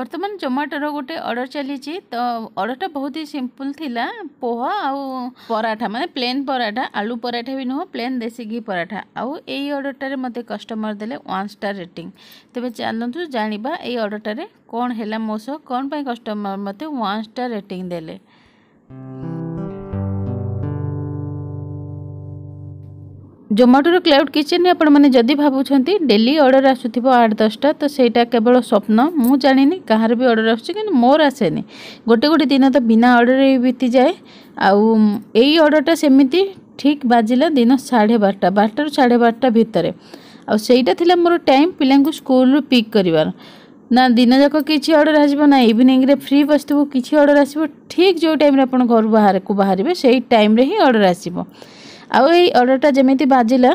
ବର୍ତ୍ତମାନ ଜୋମାଟୋର ଗୋଟେ ଅର୍ଡ଼ର ଚାଲିଛି ତ ଅର୍ଡ଼ରଟା ବହୁତ ହି ସିମ୍ପଲ୍ ଥିଲା ପୋହା ଆଉ ପରାଠା ମାନେ ପ୍ଲେନ୍ ପରାଠା ଆଳୁ ପରାଠା ବି ନୁହଁ ପ୍ଲେନ୍ ଦେଶୀ ଘି ପରାଠା ଆଉ ଏଇ ଅର୍ଡ଼ରଟାରେ ମୋତେ କଷ୍ଟମର ଦେଲେ ୱାନ୍ ଷ୍ଟାର୍ ରେଟିଂ ତେବେ ଚାଲନ୍ତୁ ଜାଣିବା ଏଇ ଅର୍ଡ଼ରଟାରେ କ'ଣ ହେଲା ମୋ ସହ କ'ଣ ପାଇଁ କଷ୍ଟମର ମୋତେ ୱାନ୍ ଷ୍ଟାର୍ ରେଟିଂ ଦେଲେ জোমাটোର କ୍ଲାଉଡ଼ କିଚେନ୍ ଆପଣମାନେ ଯଦି ଭାବୁଛନ୍ତି ଡେଲି ଅର୍ଡ଼ର ଆସୁଥିବ ଆଠ ଦଶଟା ତ ସେଇଟା କେବଳ ସ୍ୱପ୍ନ ମୁଁ ଜାଣିନି କାହାର ବି ଅର୍ଡ଼ର ଆସୁଛି କିନ୍ତୁ ମୋର ଆସେନି ଗୋଟେ ଗୋଟେ ଦିନ ତ ବିନା ଅର୍ଡ଼ରରେ ବିତିଯାଏ ଆଉ ଏଇ ଅର୍ଡ଼ରଟା ସେମିତି ଠିକ୍ ବାଜିଲା ଦିନ ସାଢ଼େ ବାରଟା ବାରଟାରୁ ସାଢ଼େ ବାରଟା ଭିତରେ ଆଉ ସେଇଟା ଥିଲା ମୋର ଟାଇମ୍ ପିଲାଙ୍କୁ ସ୍କୁଲରୁ ପିକ୍ କରିବାର ନା ଦିନଯାକ କିଛି ଅର୍ଡ଼ର ଆସିବ ନା ଇଭିନିଂରେ ଫ୍ରି ବସିଥିବୁ କିଛି ଅର୍ଡ଼ର ଆସିବ ଠିକ୍ ଯେଉଁ ଟାଇମ୍ରେ ଆପଣ ଘରୁ ବାହାରକୁ ବାହାରିବେ ସେଇ ଟାଇମ୍ରେ ହିଁ ଅର୍ଡ଼ର ଆସିବ ଆଉ ଏଇ ଅର୍ଡ଼ରଟା ଯେମିତି ବାଜିଲା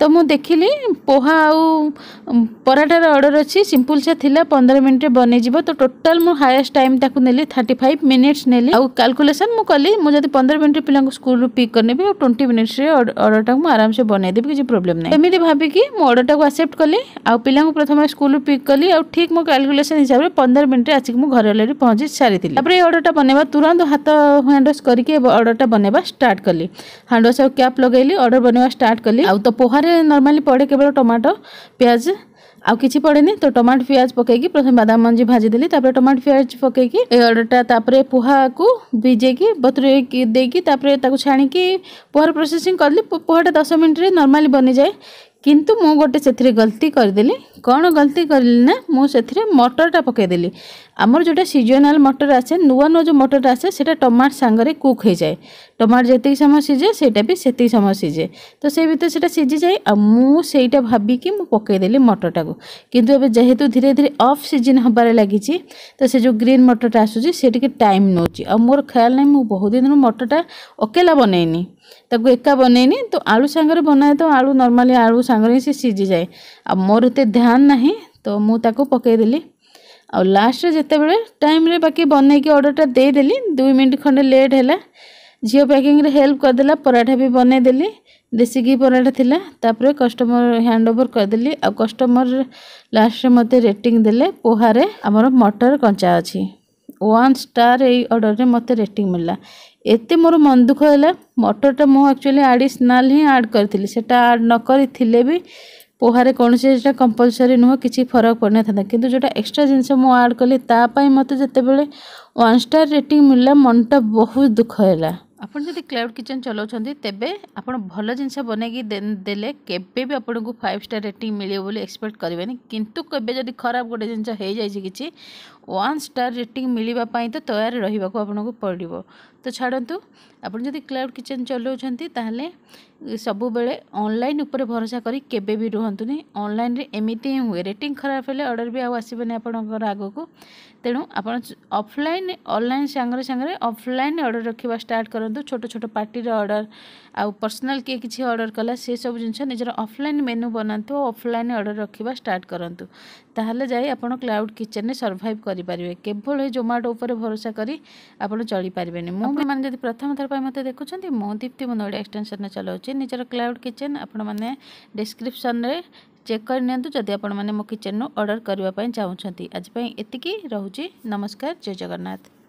ତ ମୁଁ ଦେଖିଲି ପୋହା ଆଉ ପରାଟାର ଅର୍ଡ଼ର ଅଛି ସିମ୍ପୁଲସା ଥିଲା ପନ୍ଦର ମିନିଟ୍ରେ ବନେଇଯିବ ତ ଟୋଟାଲ୍ ମୁଁ ହାଏଷ୍ଟ ଟାଇମ୍ ତାକୁ ନେଲି ଥାର୍ଟି ଫାଇଭ୍ ମିନିଟ୍ସ ନେଲି ଆଉ କାଲକୁଲେସନ୍ ମୁଁ କଲି ମୁଁ ଯଦି ପନ୍ଦର ମିନିଟ୍ରେ ପିଲାଙ୍କୁ ସ୍କୁଲରୁ ପିକ୍ କରିନେବି ଆଉ ଟ୍ୱେଣ୍ଟି ମିନିଟ୍ସରେ ଅର୍ଡ଼ରଟାକୁ ମୁଁ ଆରାମସେ ବନେଇଦେବି କିଛି ପ୍ରୋବ୍ଲେମ୍ ନାହିଁ ଏମିତି ଭାବିକି ମୁଁ ଅର୍ଡ଼ରଟାକୁ ଆକ୍ସେପ୍ଟ କଲି ଆଉ ପିଲାଙ୍କୁ ପ୍ରଥମେ ସ୍କୁଲରୁ ପିକ୍ କଲି ଆଉ ଠିକ୍ ମୋ କାଲକୁଲେସନ୍ ହିସାବରେ ପନ୍ଦର ମିନିଟ୍ରେ ଆସିକି ମୁଁ ଘରେ ଅଲରେଡ଼ି ପହଞ୍ଚି ସାରିଥିଲି ତାପରେ ଏ ଅର୍ଡ଼ରଟା ବନେଇବା ତୁରନ୍ତ ହାତ ହ୍ୟାଣ୍ଡ ୱାସ୍ କରିକି ଅର୍ଡ଼ରଟା ବନେଇବା ଷ୍ଟାର୍ଟ କଲି ହ୍ୟାଣ୍ଡ ୱାସ୍ ଆଉ କ୍ୟାପ୍ ଲଗେଇଲି ଅର୍ଡ଼ର ବନେଇବା ଷ୍ଟାର୍ଟ କଲି ଆଉ ତ ପୋହାରେ নর্মালি পড়ে কেবল টমাটো পিঁয়াজ ଆଉ କିଛି ପଡ଼େନି ତ ଟମାଟୋ ପିଆଜ ପକାଇକି ପ୍ରଥମେ ବାଦାମ ମଞ୍ଜି ଭାଜିଦେଲି ତାପରେ ଟମାଟୋ ପିଆଜ ପକାଇକି ଏ ଅର୍ଡ଼ରଟା ତାପରେ ପୋହାକୁ ଭିଜେଇକି ବତୁରେଇକି ଦେଇକି ତାପରେ ତାକୁ ଛାଣିକି ପୋହାର ପ୍ରୋସେସିଂ କଲି ପୋହାଟା ଦଶ ମିନିଟ୍ରେ ନର୍ମାଲି ବନିଯାଏ କିନ୍ତୁ ମୁଁ ଗୋଟେ ସେଥିରେ ଗଲତି କରିଦେଲି କ'ଣ ଗଲତି କରିଲି ନା ମୁଁ ସେଥିରେ ମଟରଟା ପକାଇଦେଲି ଆମର ଯେଉଁଟା ସିଜନାଲ୍ ମଟର ଆସେ ନୂଆ ନୂଆ ଯେଉଁ ମଟର ଆସେ ସେଇଟା ଟମାଟୋ ସାଙ୍ଗରେ କୁକ୍ ହୋଇଯାଏ ଟମାଟୋ ଯେତିକି ସମୟ ସିଝେ ସେଇଟା ବି ସେତିକି ସମୟ ସିଝେ ତ ସେଇ ଭିତରେ ସେଇଟା ସିଝିଯାଏ ଆଉ ମୁଁ ସେଇଟା ଭାବିକି ମୁଁ ପକାଇଦେଲି ମଟରଟାକୁ କିନ୍ତୁ ଏବେ ଯେହେତୁ ଧୀରେ ଧୀରେ ଅଫ୍ ସିଜନ୍ ହେବାରେ ଲାଗିଛି ତ ସେ ଯେଉଁ ଗ୍ରୀନ୍ ମଟରଟା ଆସୁଛି ସେ ଟିକେ ଟାଇମ୍ ନେଉଛି ଆଉ ମୋର ଖ୍ୟାଲ ନାହିଁ ମୁଁ ବହୁତ ଦିନରୁ ମଟରଟା ଅକେଲା ବନେଇନି ତାକୁ ଏକା ବନେଇନି ତ ଆଳୁ ସାଙ୍ଗରେ ବନାଏ ତ ଆଳୁ ନର୍ମାଲି ଆଳୁ ସାଙ୍ଗରେ ହିଁ ସେ ସିଝିଯାଏ ଆଉ ମୋର ଏତେ ଧ୍ୟାନ ଧ୍ୟାନ ନାହିଁ ତ ମୁଁ ତାକୁ ପକାଇଦେଲି ଆଉ ଲାଷ୍ଟରେ ଯେତେବେଳେ ଟାଇମ୍ରେ ବାକି ବନେଇକି ଅର୍ଡ଼ରଟା ଦେଇଦେଲି ଦୁଇ ମିନିଟ୍ ଖଣ୍ଡେ ଲେଟ୍ ହେଲା ଝିଅ ପ୍ୟାକିଂରେ ହେଲ୍ପ କରିଦେଲା ପରାଠା ବି ବନେଇଦେଲି ଦେଶୀ ଘି ପରାଠା ଥିଲା ତାପରେ କଷ୍ଟମର ହ୍ୟାଣ୍ଡ ଓଭର କରିଦେଲି ଆଉ କଷ୍ଟମର ଲାଷ୍ଟରେ ମୋତେ ରେଟିଂ ଦେଲେ ପୋହାରେ ଆମର ମଟର କଞ୍ଚା ଅଛି ୱାନ୍ ଷ୍ଟାର୍ ଏଇ ଅର୍ଡ଼ରରେ ମୋତେ ରେଟିଂ ମିଳିଲା ଏତେ ମୋର ମନ ଦୁଃଖ ହେଲା ମଟରଟା ମୁଁ ଆକ୍ଚୁଆଲି ଆଡ଼ିସନାଲ୍ ହିଁ ଆଡ଼୍ କରିଥିଲି ସେଟା ଆଡ଼୍ ନ କରିଥିଲେ ବି পোহারে କୌଣସି ଏଇଟା କମ୍ପଲସରି ନୁହଁ କିଛି ଫରକ ପଡ଼ିନଥାନ୍ତା କିନ୍ତୁ ଯେଉଁଟା ଏକ୍ସଟ୍ରା ଜିନିଷ ମୁଁ ଆଡ଼୍ କଲି ତା ପାଇଁ ମୋତେ ଯେତେବେଳେ ୱାନ୍ ଷ୍ଟାର୍ ରେଟିଂ ମିଳିଲା ମନଟା ବହୁତ ଦୁଃଖ ହେଲା ଆପଣ ଯଦି କ୍ଲାଉଡ଼ କିଚେନ୍ ଚଲାଉଛନ୍ତି ତେବେ ଆପଣ ଭଲ ଜିନିଷ ବନେଇକି ଦେଲେ କେବେ ବି ଆପଣଙ୍କୁ ଫାଇଭ୍ ଷ୍ଟାର୍ ରେଟିଂ ମିଳିବ ବୋଲି ଏକ୍ସପେକ୍ଟ କରିବେନି କିନ୍ତୁ କେବେ ଯଦି ଖରାପ ଗୋଟେ ଜିନିଷ ହେଇଯାଇଛି କିଛି ୱାନ୍ ଷ୍ଟାର୍ ରେଟିଂ ମିଳିବା ପାଇଁ ତ ତୟାର ରହିବାକୁ ଆପଣଙ୍କୁ ପଡ଼ିବ ତ ଛାଡ଼ନ୍ତୁ ଆପଣ ଯଦି କ୍ଲାଉଡ଼ କିଚେନ୍ ଚଲାଉଛନ୍ତି ତାହେଲେ ସବୁବେଳେ ଅନଲାଇନ୍ ଉପରେ ଭରସା କରି କେବେ ବି ରୁହନ୍ତୁନି ଅନଲାଇନ୍ରେ ଏମିତି ହିଁ ହୁଏ ରେଟିଂ ଖରାପ ହେଲେ ଅର୍ଡ଼ର ବି ଆଉ ଆସିବନି ଆପଣଙ୍କର ଆଗକୁ ତେଣୁ ଆପଣ ଅଫଲାଇନ୍ ଅନଲାଇନ୍ ସାଙ୍ଗରେ ସାଙ୍ଗରେ ଅଫଲାଇନ୍ ଅର୍ଡ଼ର ରଖିବା ଷ୍ଟାର୍ଟ କରନ୍ତୁ ଛୋଟ ଛୋଟ ପାର୍ଟିର ଅର୍ଡ଼ର ଆଉ ପର୍ସନାଲ୍ କିଏ କିଛି ଅର୍ଡ଼ର କଲା ସେସବୁ ଜିନିଷ ନିଜର ଅଫଲାଇନ୍ ମେନୁ ବନାନ୍ତୁ ଆଉ ଅଫଲାଇନ୍ ଅର୍ଡ଼ର ରଖିବା ଷ୍ଟାର୍ଟ କରନ୍ତୁ ତାହେଲେ ଯାଇ ଆପଣ କ୍ଲାଉଡ଼ କିଚେନ୍ରେ ସର୍ଭାଇଭ୍ କରିପାରିବେ କେବଳ ଏ ଜୋମାଟୋ ଉପରେ ଭରସା କରି ଆପଣ ଚଳିପାରିବେନି ମୁଁ ମାନେ ଯଦି ପ୍ରଥମ ଥର ପାଇଁ ମୋତେ ଦେଖୁଛନ୍ତି ମୁଁ ଦୀପ୍ତି ମୁଁ ଓଡ଼ିଆ ଏକ୍ସଟେନ୍ସନ୍ରେ ଚଲାଉଛି ନିଜର କ୍ଲାଉଡ଼ କିଚେନ୍ ଆପଣମାନେ ଡିସ୍କ୍ରିପ୍ସନ୍ରେ ଚେକ୍ କରିନିଅନ୍ତୁ ଯଦି ଆପଣମାନେ ମୋ କିଚେନ୍ରୁ ଅର୍ଡ଼ର କରିବା ପାଇଁ ଚାହୁଁଛନ୍ତି ଆଜି ପାଇଁ ଏତିକି ରହୁଛି ନମସ୍କାର ଜୟ ଜଗନ୍ନାଥ